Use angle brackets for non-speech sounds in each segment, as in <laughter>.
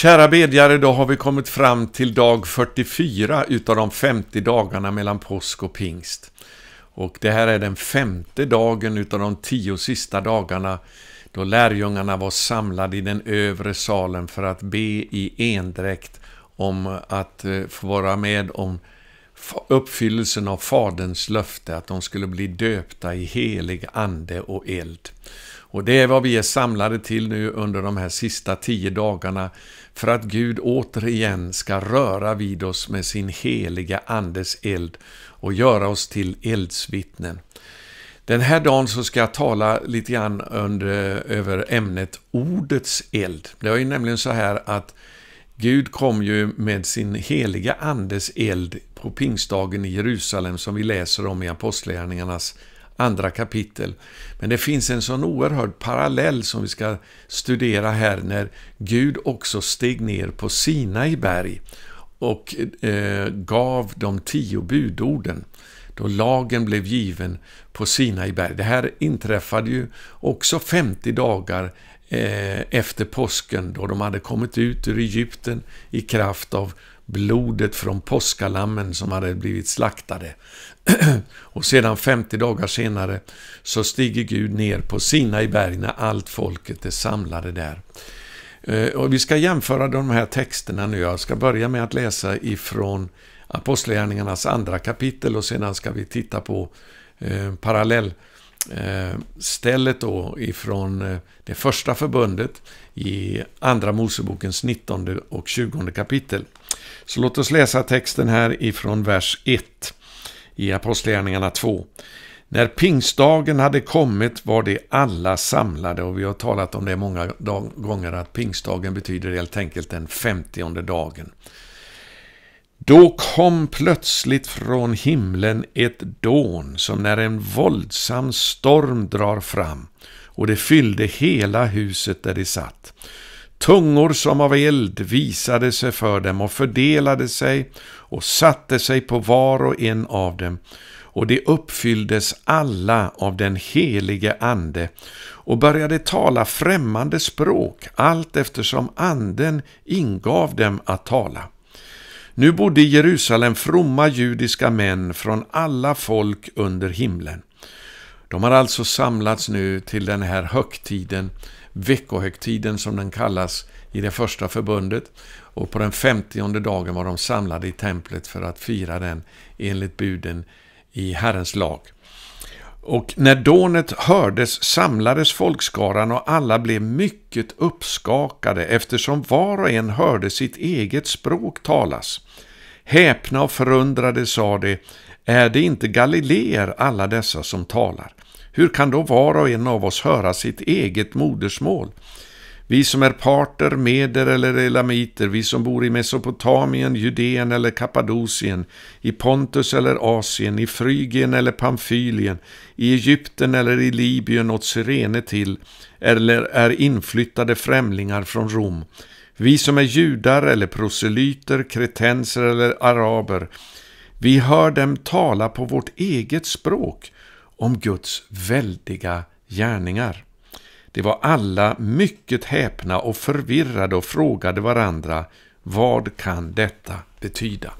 Kära bedjare, då har vi kommit fram till dag 44 utav de 50 dagarna mellan påsk och pingst. Och det här är den femte dagen utav de tio sista dagarna då lärjungarna var samlade i den övre salen för att be i endräkt om att eh, få vara med om uppfyllelsen av Faderns löfte att de skulle bli döpta i helig ande och eld. Och det är vad vi är samlade till nu under de här sista tio dagarna för att Gud återigen ska röra vid oss med sin heliga Andes eld och göra oss till eldsvittnen. Den här dagen så ska jag tala lite grann under, över ämnet Ordets eld. Det är ju nämligen så här att Gud kom ju med sin heliga Andes eld på pingstdagen i Jerusalem som vi läser om i Apostlagärningarnas andra kapitel. Men det finns en sån oerhörd parallell som vi ska studera här när Gud också steg ner på Sinai berg och eh, gav de tio budorden då lagen blev given på Sinai berg. Det här inträffade ju också 50 dagar eh, efter påsken då de hade kommit ut ur Egypten i kraft av blodet från påskalammen som hade blivit slaktade. <clears throat> och sedan 50 dagar senare så stiger Gud ner på Sina i berg när allt folket är samlade där. Eh, och vi ska jämföra de här texterna nu. Jag ska börja med att läsa ifrån Apostlagärningarnas andra kapitel och sedan ska vi titta på eh, parallell Eh, stället då ifrån eh, det första förbundet i Andra Mosebokens 19 och 20 kapitel. Så låt oss läsa texten här ifrån vers 1 i Apostlagärningarna 2. När pingstdagen hade kommit var de alla samlade och vi har talat om det många gånger att pingstdagen betyder helt enkelt den femtionde dagen. Då kom plötsligt från himlen ett dån som när en våldsam storm drar fram och det fyllde hela huset där de satt. Tungor som av eld visade sig för dem och fördelade sig och satte sig på var och en av dem och de uppfylldes alla av den helige Ande och började tala främmande språk allt eftersom Anden ingav dem att tala. Nu bodde i Jerusalem fromma judiska män från alla folk under himlen. De har alltså samlats nu till den här högtiden, veckohögtiden som den kallas i det första förbundet. Och på den femtionde dagen var de samlade i templet för att fira den enligt buden i Herrens lag. Och när dånet hördes samlades folkskaran och alla blev mycket uppskakade eftersom var och en hörde sitt eget språk talas. Häpna och förundrade sa de, är det inte galileer alla dessa som talar? Hur kan då var och en av oss höra sitt eget modersmål? Vi som är parter, meder eller elamiter, vi som bor i Mesopotamien, Judeen eller Kappadosien, i Pontus eller Asien, i Frygien eller Pamfylien, i Egypten eller i Libyen åt Sirene till, eller är inflyttade främlingar från Rom. Vi som är judar eller proselyter, kretenser eller araber, vi hör dem tala på vårt eget språk om Guds väldiga gärningar. Det var alla mycket häpna och förvirrade och frågade varandra vad kan detta betyda?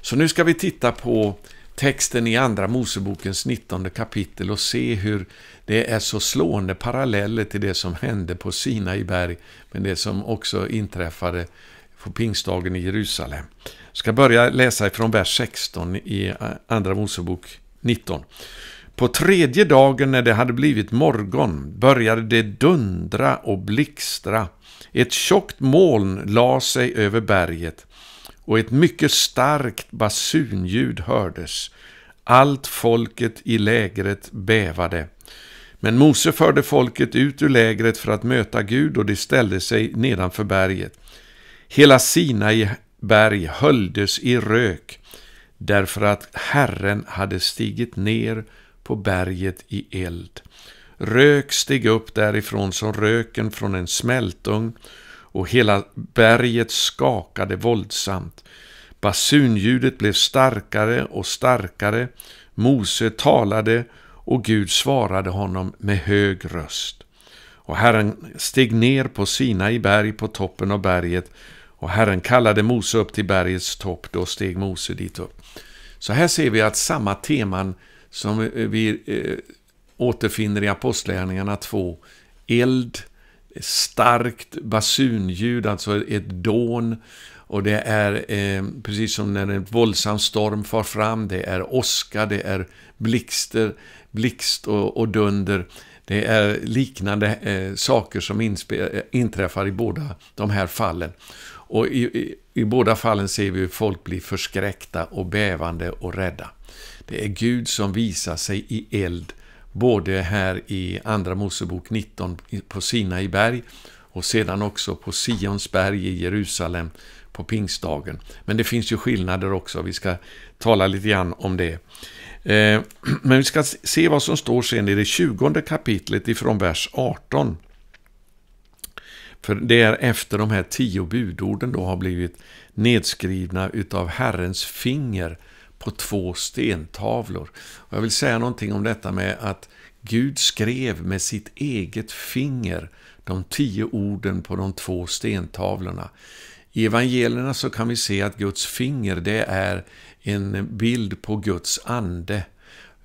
Så nu ska vi titta på texten i Andra Mosebokens 19 kapitel och se hur det är så slående paralleller till det som hände på Sinai berg, men det som också inträffade på pingstdagen i Jerusalem. Jag ska börja läsa ifrån vers 16 i eh, Andra Mosebok 19. På tredje dagen när det hade blivit morgon började det dundra och blixtra. Ett tjockt moln la sig över berget och ett mycket starkt basunljud hördes. Allt folket i lägret bävade. Men Mose förde folket ut ur lägret för att möta Gud och de ställde sig nedanför berget. Hela Sinai berg höljdes i rök därför att Herren hade stigit ner på berget i eld. Rök steg upp därifrån som röken från en smältugn och hela berget skakade våldsamt. Basunljudet blev starkare och starkare. Mose talade och Gud svarade honom med hög röst. Och Herren steg ner på Sinai berg på toppen av berget och Herren kallade Mose upp till bergets topp, då steg Mose dit upp. Så här ser vi att samma teman som vi, eh, eh, återfinner i Apostlagärningarna 2. Eld, starkt basunljud, alltså ett dån. Och det är eh, precis som när en våldsam storm far fram. Det är åska, det är blixter, blixt och, och dunder. Det är liknande eh, saker som eh, inträffar i båda de här fallen. Och i, i, i båda fallen ser vi hur folk blir förskräckta och bävande och rädda. Det är Gud som visar sig i eld, både här i Andra Mosebok 19 på Sinai berg och sedan också på Sions berg i Jerusalem på pingstdagen. Men det finns ju skillnader också, vi ska tala lite grann om det. Eh, <clears throat> men vi ska se vad som står sen i det 20 kapitlet ifrån vers 18. För det är efter de här tio budorden då har blivit nedskrivna utav Herrens finger på två stentavlor. Och jag vill säga någonting om detta med att Gud skrev med sitt eget finger de tio orden på de två stentavlorna. I evangelierna så kan vi se att Guds finger det är en bild på Guds ande.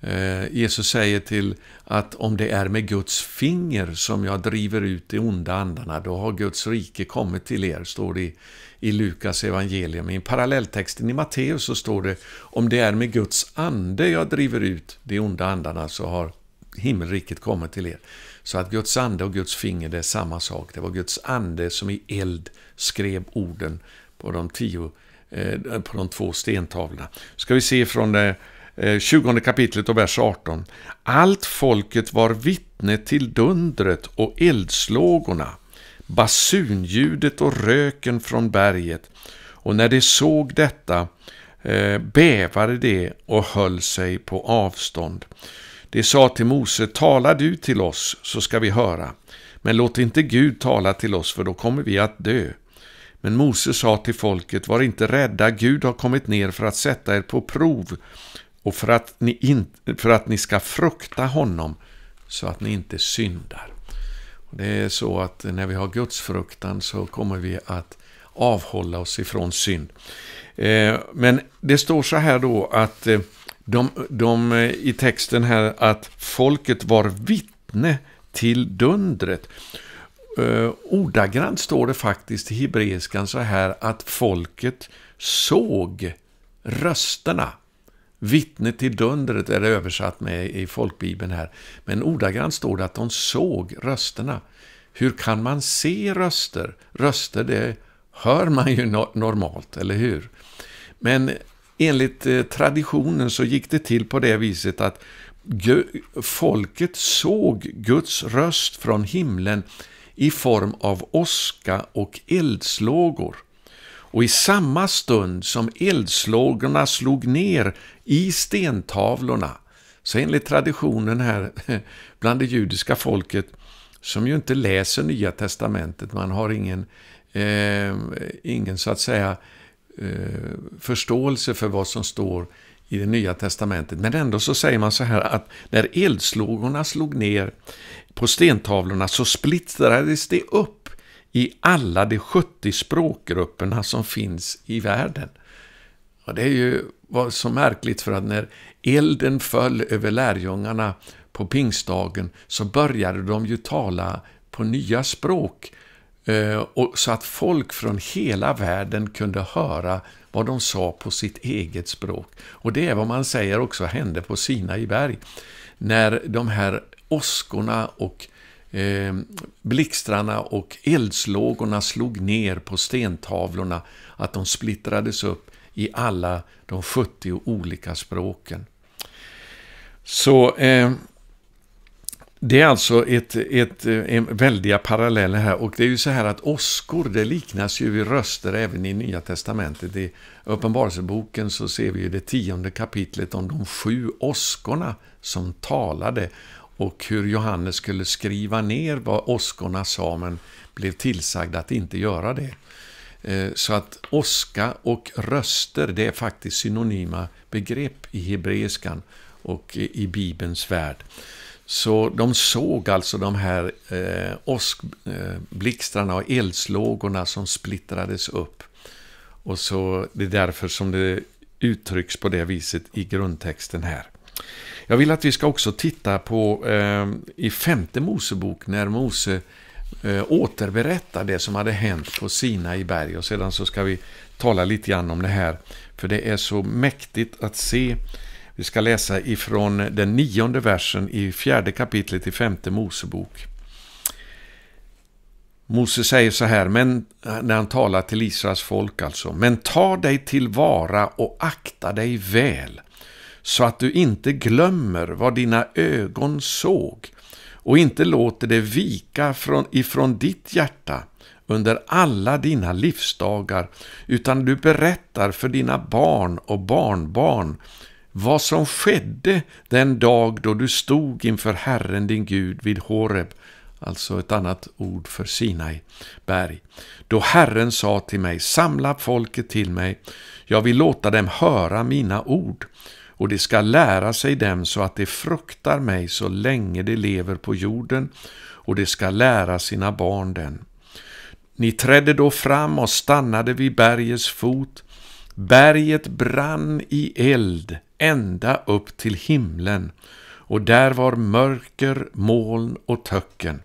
Eh, Jesus säger till att om det är med Guds finger som jag driver ut de onda andarna, då har Guds rike kommit till er, står det i, Lukas evangelium. I parallelltexten i Matteus så står det om det är med Guds ande jag driver ut de onda andarna så har himmelriket kommit till er. Så att Guds ande och Guds finger, det är samma sak. Det var Guds ande som i eld skrev orden på de, tio, eh, på de två stentavlorna. Ska vi se från det eh, 20 eh, kapitlet och vers 18. Allt folket var vittne till dundret och eldslågorna, basunljudet och röken från berget. Och när de såg detta eh, bävade de och höll sig på avstånd. De sa till Mose, tala du till oss så ska vi höra. Men låt inte Gud tala till oss för då kommer vi att dö. Men Mose sa till folket, var inte rädda, Gud har kommit ner för att sätta er på prov och för att, ni in, för att ni ska frukta honom så att ni inte syndar. Det är så att när vi har Guds fruktan så kommer vi att avhålla oss ifrån synd. Eh, men det står så här då att eh, de, de eh, i texten här att folket var vittne till dundret. Ordagrant står det faktiskt i hebreiskan så här att folket såg rösterna Vittne till dundret är det översatt med i folkbibeln här. Men ordagrant står det att de såg rösterna. Hur kan man se röster? Röster, det hör man ju no normalt, eller hur? Men enligt eh, traditionen så gick det till på det viset att folket såg Guds röst från himlen i form av oska och eldslågor och i samma stund som eldslågorna slog ner i stentavlorna, så enligt traditionen här <laughs> bland det judiska folket, som ju inte läser Nya Testamentet, man har ingen, eh, ingen så att säga eh, förståelse för vad som står i det nya testamentet. Men ändå så säger man så här att när eldslågorna slog ner på stentavlorna så splittrades det upp i alla de 70 språkgrupperna som finns i världen. Och det är ju var så märkligt för att när elden föll över lärjungarna på pingstdagen så började de ju tala på nya språk eh, och så att folk från hela världen kunde höra vad de sa på sitt eget språk. Och det är vad man säger också hände på Sina i berg. När de här åskorna och Eh, blixtrarna och eldslågorna slog ner på stentavlorna, att de splittrades upp i alla de 70 olika språken. Så eh, det är alltså ett, ett, eh, en väldiga paralleller här. Och det är ju så här att åskor, det liknas ju vid röster även i Nya Testamentet. I Uppenbarelseboken så ser vi ju det tionde kapitlet om de sju åskorna som talade och hur Johannes skulle skriva ner vad åskorna sa, men blev tillsagd att inte göra det. Eh, så att åska och röster, det är faktiskt synonyma begrepp i hebreiskan och i Bibelns värld. Så de såg alltså de här eh, åskblixtarna eh, och eldslågorna som splittrades upp. Och så Det är därför som det uttrycks på det viset i grundtexten här. Jag vill att vi ska också titta på eh, i femte Mosebok när Mose eh, återberättar det som hade hänt på Sina i berg. Och sedan så ska vi tala lite grann om det här. För det är så mäktigt att se. Vi ska läsa ifrån den nionde versen i fjärde kapitlet i femte Mosebok. Mose säger så här, men, när han talar till Israels folk alltså. Men ta dig tillvara och akta dig väl så att du inte glömmer vad dina ögon såg och inte låter det vika från, ifrån ditt hjärta under alla dina livsdagar, utan du berättar för dina barn och barnbarn vad som skedde den dag då du stod inför Herren din Gud vid Horeb, alltså ett annat ord för Sinai berg, då Herren sa till mig, samla folket till mig, jag vill låta dem höra mina ord och de ska lära sig dem så att de fruktar mig så länge de lever på jorden och de ska lära sina barn den. Ni trädde då fram och stannade vid bergets fot. Berget brann i eld ända upp till himlen och där var mörker, moln och töcken.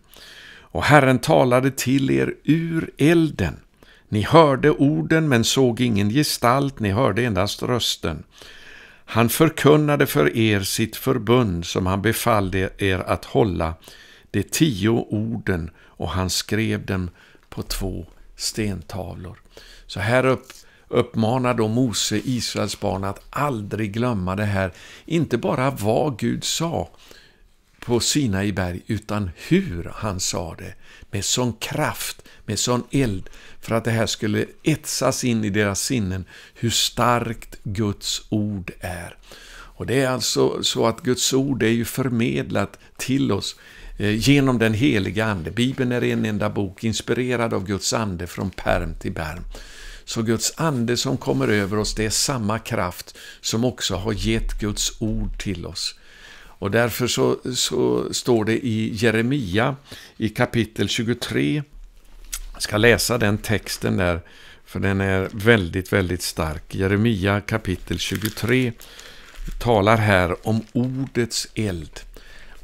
Och Herren talade till er ur elden. Ni hörde orden men såg ingen gestalt, ni hörde endast rösten. Han förkunnade för er sitt förbund som han befallde er att hålla, de tio orden, och han skrev dem på två stentavlor. Så här upp, uppmanar då Mose Israels barn att aldrig glömma det här, inte bara vad Gud sa, på Sinai berg, utan hur han sa det. Med sån kraft, med sån eld, för att det här skulle etsas in i deras sinnen, hur starkt Guds ord är. Och det är alltså så att Guds ord är ju förmedlat till oss eh, genom den heliga Ande. Bibeln är en enda bok, inspirerad av Guds Ande från perm till perm. Så Guds Ande som kommer över oss, det är samma kraft som också har gett Guds ord till oss. Och därför så, så står det i Jeremia i kapitel 23. Jag ska läsa den texten där, för den är väldigt, väldigt stark. Jeremia kapitel 23 talar här om ordets eld.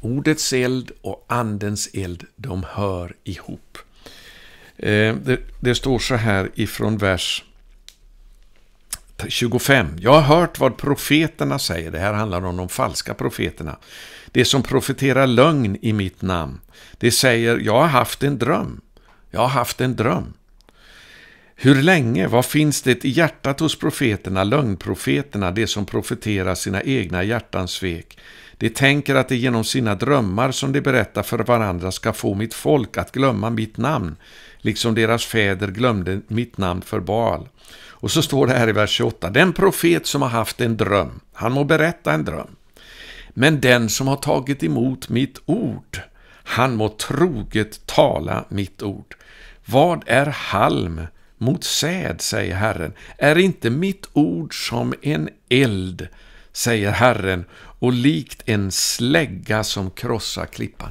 Ordets eld och andens eld, de hör ihop. Eh, det, det står så här ifrån vers 25. Jag har hört vad profeterna säger. Det här handlar om de falska profeterna. Det som profeterar lögn i mitt namn. Det säger, jag har haft en dröm. Jag har haft en dröm. Hur länge? Vad finns det i hjärtat hos profeterna, lögnprofeterna, det som profeterar sina egna hjärtans svek? De tänker att de genom sina drömmar som de berättar för varandra ska få mitt folk att glömma mitt namn, liksom deras fäder glömde mitt namn för Baal. Och så står det här i vers 28, den profet som har haft en dröm, han må berätta en dröm. Men den som har tagit emot mitt ord, han må troget tala mitt ord. Vad är halm mot säd, säger Herren, är inte mitt ord som en eld säger Herren, och likt en slägga som krossar klippan.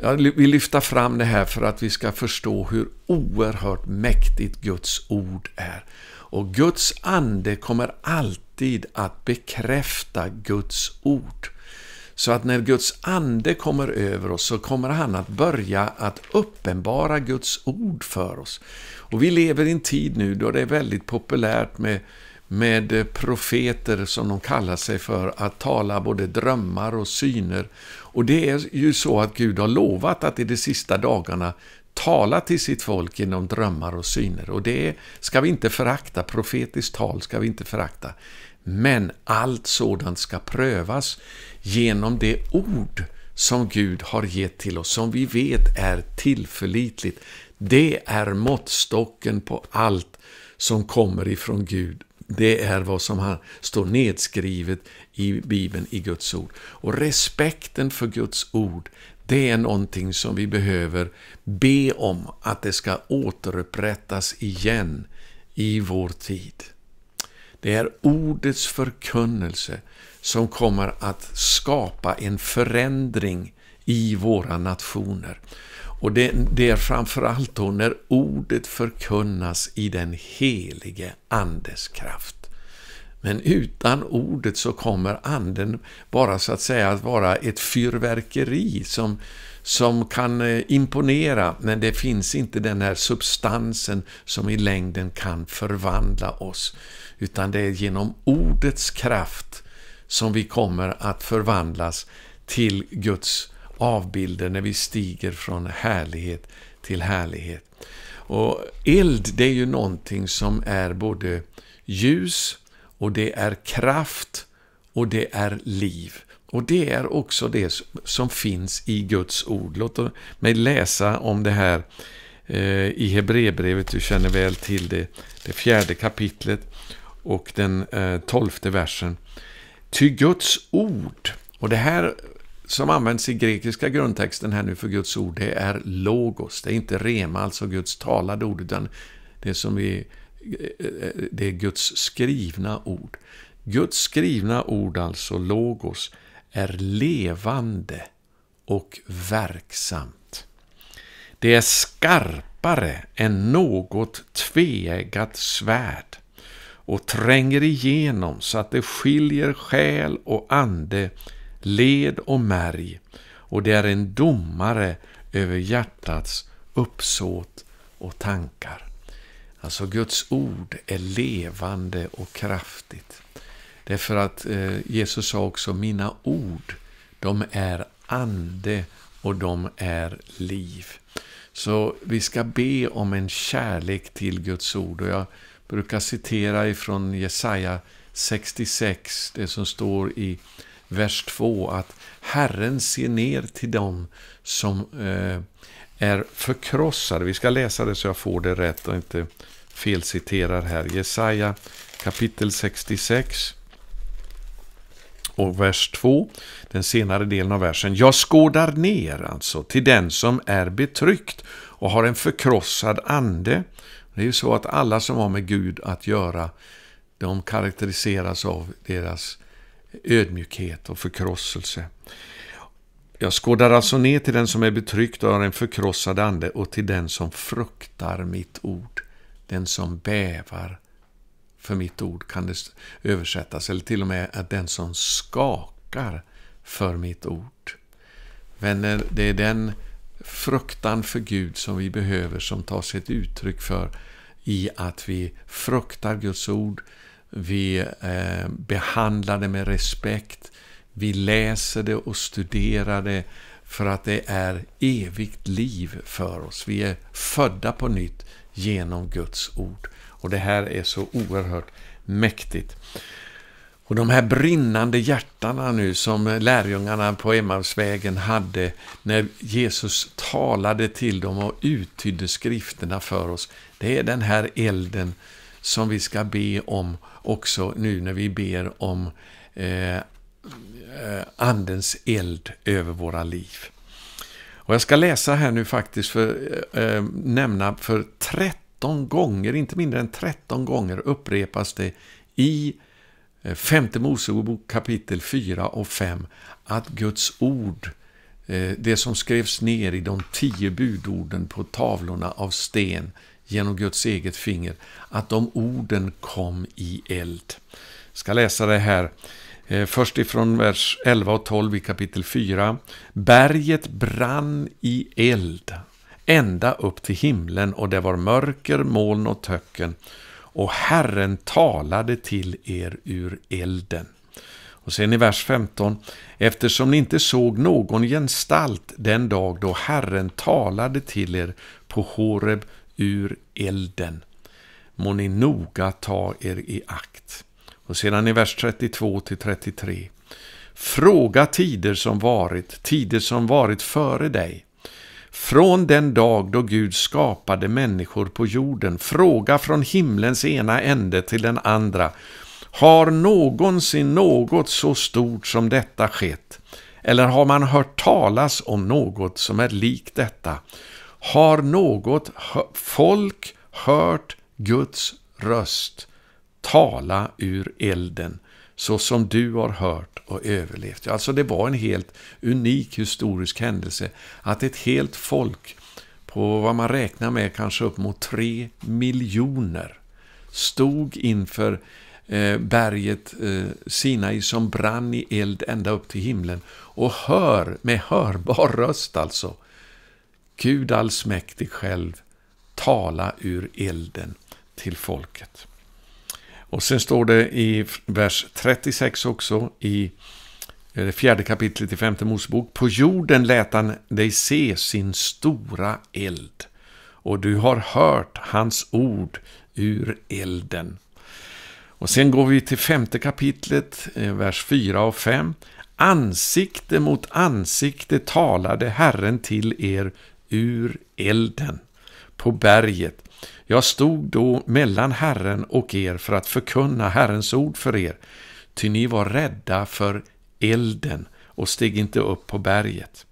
Jag vill lyfta fram det här för att vi ska förstå hur oerhört mäktigt Guds ord är. Och Guds ande kommer alltid att bekräfta Guds ord. Så att när Guds ande kommer över oss så kommer han att börja att uppenbara Guds ord för oss. Och vi lever i en tid nu då det är väldigt populärt med med eh, profeter som de kallar sig för att tala både drömmar och syner. Och det är ju så att Gud har lovat att i de sista dagarna tala till sitt folk genom drömmar och syner. Och det ska vi inte förakta, profetiskt tal ska vi inte förakta. Men allt sådant ska prövas genom det ord som Gud har gett till oss, som vi vet är tillförlitligt. Det är måttstocken på allt som kommer ifrån Gud det är vad som står nedskrivet i Bibeln, i Guds ord. Och respekten för Guds ord, det är någonting som vi behöver be om att det ska återupprättas igen i vår tid. Det är ordets förkunnelse som kommer att skapa en förändring i våra nationer. Och det, det är framförallt då när ordet förkunnas i den helige Andes kraft. Men utan ordet så kommer anden bara så att säga att vara ett fyrverkeri som, som kan eh, imponera, men det finns inte den här substansen som i längden kan förvandla oss. Utan det är genom ordets kraft som vi kommer att förvandlas till Guds avbilder när vi stiger från härlighet till härlighet. Och eld, det är ju någonting som är både ljus och det är kraft och det är liv. Och det är också det som finns i Guds ord. Låt mig läsa om det här eh, i Hebreerbrevet, du känner väl till det, det fjärde kapitlet och den eh, tolfte versen. Ty Guds ord, och det här som används i grekiska grundtexten här nu för Guds ord, det är logos. Det är inte rema, alltså Guds talade ord, utan det som vi det är Guds skrivna ord. Guds skrivna ord, alltså logos, är levande och verksamt. Det är skarpare än något tveeggat svärd och tränger igenom så att det skiljer själ och ande led och märg och det är en domare över hjärtats uppsåt och tankar. Alltså Guds ord är levande och kraftigt. Därför att eh, Jesus sa också, mina ord, de är ande och de är liv. Så vi ska be om en kärlek till Guds ord. Och jag brukar citera ifrån Jesaja 66, det som står i vers 2 att Herren ser ner till dem som eh, är förkrossade. Vi ska läsa det så jag får det rätt och inte felciterar här. Jesaja kapitel 66 och vers 2, den senare delen av versen. Jag skådar ner alltså till den som är betryckt och har en förkrossad ande. Det är ju så att alla som har med Gud att göra, de karaktäriseras av deras ödmjukhet och förkrosselse. Jag skådar alltså ner till den som är betryckt och har en förkrossad ande och till den som fruktar mitt ord. Den som bävar för mitt ord kan det översättas, eller till och med att den som skakar för mitt ord. Vänner, det är den fruktan för Gud som vi behöver som tar sig ett uttryck för i att vi fruktar Guds ord, vi eh, behandlar det med respekt. Vi läser det och studerar det för att det är evigt liv för oss. Vi är födda på nytt genom Guds ord. Och det här är så oerhört mäktigt. Och de här brinnande hjärtana nu som lärjungarna på Emmausvägen hade när Jesus talade till dem och uttydde skrifterna för oss. Det är den här elden som vi ska be om också nu när vi ber om eh, eh, Andens eld över våra liv. Och Jag ska läsa här nu faktiskt för eh, eh nämna för 13 gånger, inte mindre än 13 gånger upprepas det i eh, femte Mosebok kapitel 4 och 5 att Guds ord det som skrevs ner i de tio budorden på tavlorna av sten genom Guds eget finger, att de orden kom i eld. Jag ska läsa det här. Eh, först ifrån vers 11 och 12 i kapitel 4. Berget brann i eld ända upp till himlen och det var mörker, moln och töcken och Herren talade till er ur elden. Och sen i vers 15. Eftersom ni inte såg någon gestalt den dag då Herren talade till er på Horeb ur elden. Må ni noga ta er i akt. Och sedan i vers 32 33. Fråga tider som varit, tider som varit före dig. Från den dag då Gud skapade människor på jorden, fråga från himlens ena ände till den andra. Har någonsin något så stort som detta skett? Eller har man hört talas om något som är likt detta? Har något folk hört Guds röst tala ur elden så som du har hört och överlevt? Alltså det var en helt unik historisk händelse att ett helt folk på vad man räknar med kanske upp mot tre miljoner stod inför eh, berget eh, Sinai som brann i eld ända upp till himlen och hör med hörbar röst alltså Gud allsmäktig själv, tala ur elden till folket. Och sen står det i vers 36 också i det eh, fjärde kapitlet i femte Mosebok. På jorden lät han dig se sin stora eld och du har hört hans ord ur elden. Och sen går vi till femte kapitlet, eh, vers 4 och 5. Ansikte mot ansikte talade Herren till er ur elden på berget. Jag stod då mellan Herren och er för att förkunna Herrens ord för er, ty ni var rädda för elden och steg inte upp på berget.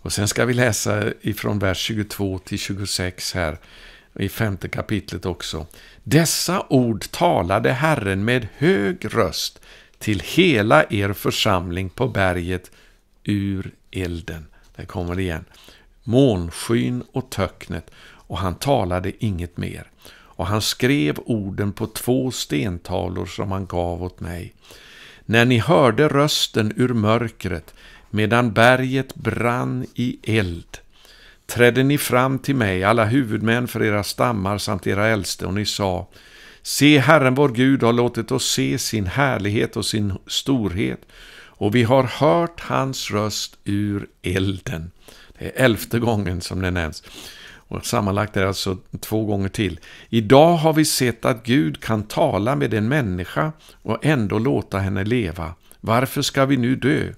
Och sen ska vi läsa ifrån vers 22 till 26 här, i femte kapitlet också. Dessa ord talade Herren med hög röst till hela er församling på berget ur elden. Där kommer det igen månskyn och töcknet, och han talade inget mer. Och han skrev orden på två stentavlor som han gav åt mig. När ni hörde rösten ur mörkret, medan berget brann i eld, trädde ni fram till mig, alla huvudmän för era stammar samt era äldste, och ni sa, Se, Herren vår Gud har låtit oss se sin härlighet och sin storhet, och vi har hört hans röst ur elden elfte gången som det nämns. Och sammanlagt är det alltså två gånger till. Idag har vi sett att Gud kan tala med en människa och ändå låta henne leva. Varför ska vi nu dö?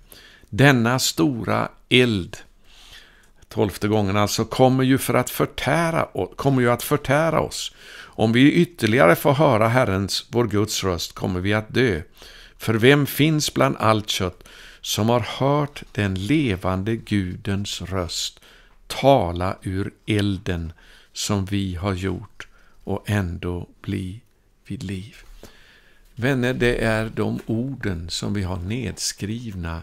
Denna stora eld, tolfte gången alltså, kommer ju, för att förtära, kommer ju att förtära oss. Om vi ytterligare får höra Herrens, vår Guds röst, kommer vi att dö. För vem finns bland allt kött som har hört den levande Gudens röst tala ur elden som vi har gjort och ändå bli vid liv. Vänner, det är de orden som vi har nedskrivna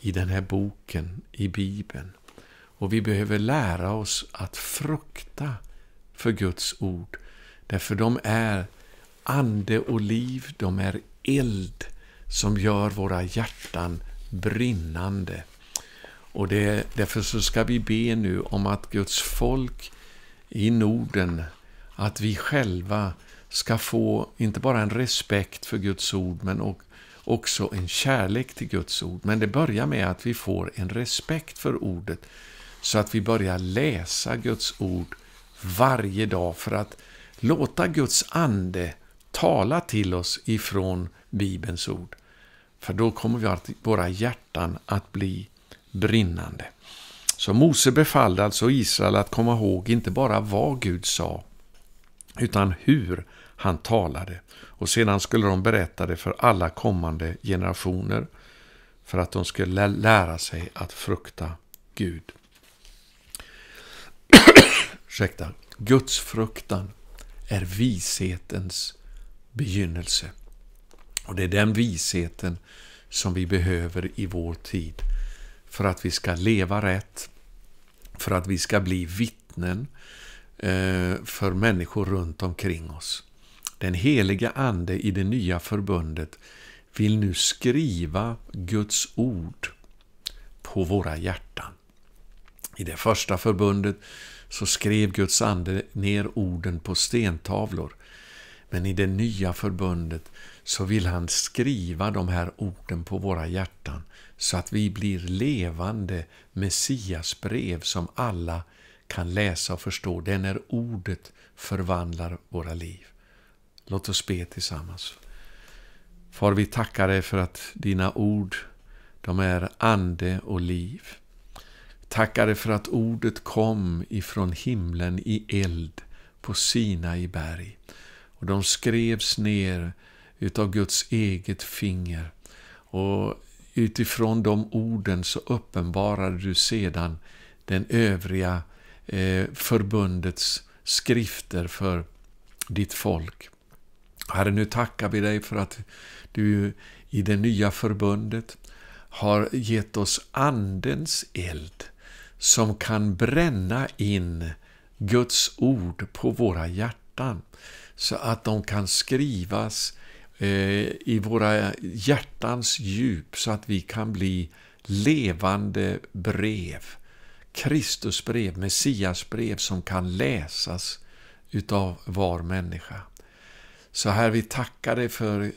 i den här boken, i Bibeln. Och vi behöver lära oss att frukta för Guds ord. Därför de är ande och liv, de är eld som gör våra hjärtan brinnande. Och det, därför så ska vi be nu om att Guds folk i Norden, att vi själva ska få inte bara en respekt för Guds ord, men också en kärlek till Guds ord. Men det börjar med att vi får en respekt för ordet, så att vi börjar läsa Guds ord varje dag för att låta Guds ande tala till oss ifrån Bibelns ord. För då kommer vi att, våra hjärtan att bli brinnande. Så Mose befallde alltså Israel att komma ihåg inte bara vad Gud sa, utan hur han talade. Och sedan skulle de berätta det för alla kommande generationer, för att de skulle lära sig att frukta Gud. <clears throat> Ursäkta. Guds fruktan är vishetens begynnelse. Och det är den visheten som vi behöver i vår tid för att vi ska leva rätt, för att vi ska bli vittnen eh, för människor runt omkring oss. Den heliga Ande i det nya förbundet vill nu skriva Guds ord på våra hjärtan. I det första förbundet så skrev Guds Ande ner orden på stentavlor. Men i det nya förbundet så vill han skriva de här orden på våra hjärtan så att vi blir levande Messiasbrev, som alla kan läsa och förstå. Det är när ordet förvandlar våra liv. Låt oss be tillsammans. Far, vi tackar dig för att dina ord, de är ande och liv. Tackar dig för att ordet kom ifrån himlen i eld på Sina i berg. Och de skrevs ner utav Guds eget finger. Och utifrån de orden så uppenbarade du sedan den övriga eh, förbundets skrifter för ditt folk. Herre, nu tackar vi dig för att du i det nya förbundet har gett oss Andens eld som kan bränna in Guds ord på våra hjärtan så att de kan skrivas Eh, i våra hjärtans djup så att vi kan bli levande brev. Kristusbrev, Messiasbrev som kan läsas utav var människa. Så här vi tackar dig för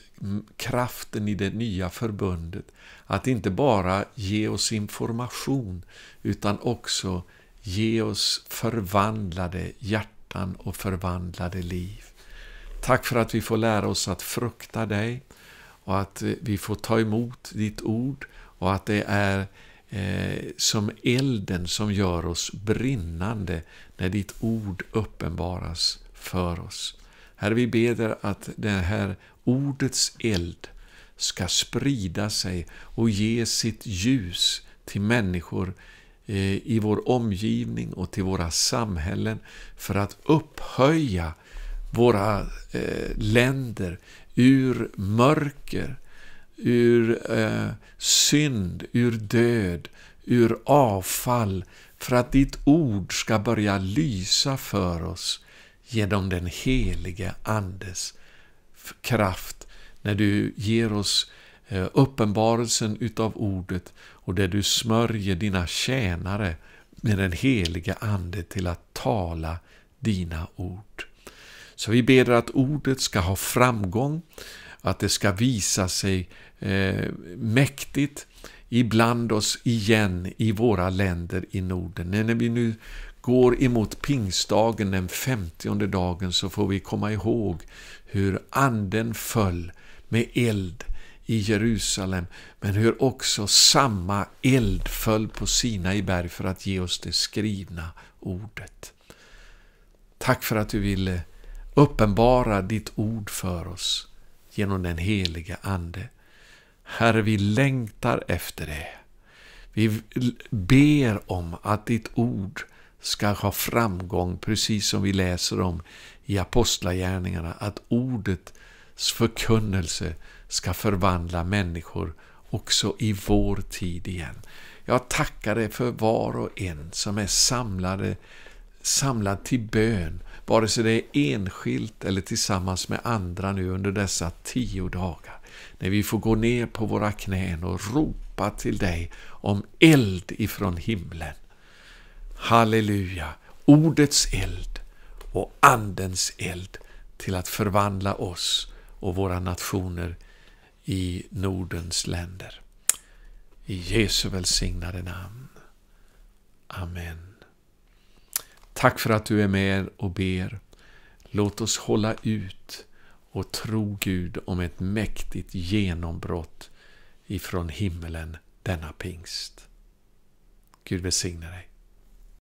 kraften i det nya förbundet. Att inte bara ge oss information utan också ge oss förvandlade hjärtan och förvandlade liv. Tack för att vi får lära oss att frukta dig och att eh, vi får ta emot ditt ord och att det är eh, som elden som gör oss brinnande när ditt ord uppenbaras för oss. Herre, vi ber att det här ordets eld ska sprida sig och ge sitt ljus till människor eh, i vår omgivning och till våra samhällen för att upphöja våra eh, länder ur mörker, ur eh, synd, ur död, ur avfall för att ditt ord ska börja lysa för oss genom den helige Andes kraft när du ger oss eh, uppenbarelsen utav ordet och där du smörjer dina tjänare med den helige Ande till att tala dina ord. Så vi ber att ordet ska ha framgång, att det ska visa sig eh, mäktigt ibland oss igen i våra länder i Norden. När vi nu går emot pingstdagen, den femtionde dagen, så får vi komma ihåg hur anden föll med eld i Jerusalem, men hur också samma eld föll på sina i berg för att ge oss det skrivna ordet. Tack för att du ville Uppenbara ditt ord för oss genom den heliga Ande. Herre, vi längtar efter det. Vi ber om att ditt ord ska ha framgång, precis som vi läser om i Apostlagärningarna, att ordets förkunnelse ska förvandla människor också i vår tid igen. Jag tackar dig för var och en som är samlade, samlad till bön vare sig det är enskilt eller tillsammans med andra nu under dessa tio dagar. När vi får gå ner på våra knän och ropa till dig om eld ifrån himlen. Halleluja! Ordets eld och Andens eld till att förvandla oss och våra nationer i Nordens länder. I Jesu välsignade namn. Amen. Tack för att du är med och ber. Låt oss hålla ut och tro Gud om ett mäktigt genombrott ifrån himmelen denna pingst. Gud välsigne dig.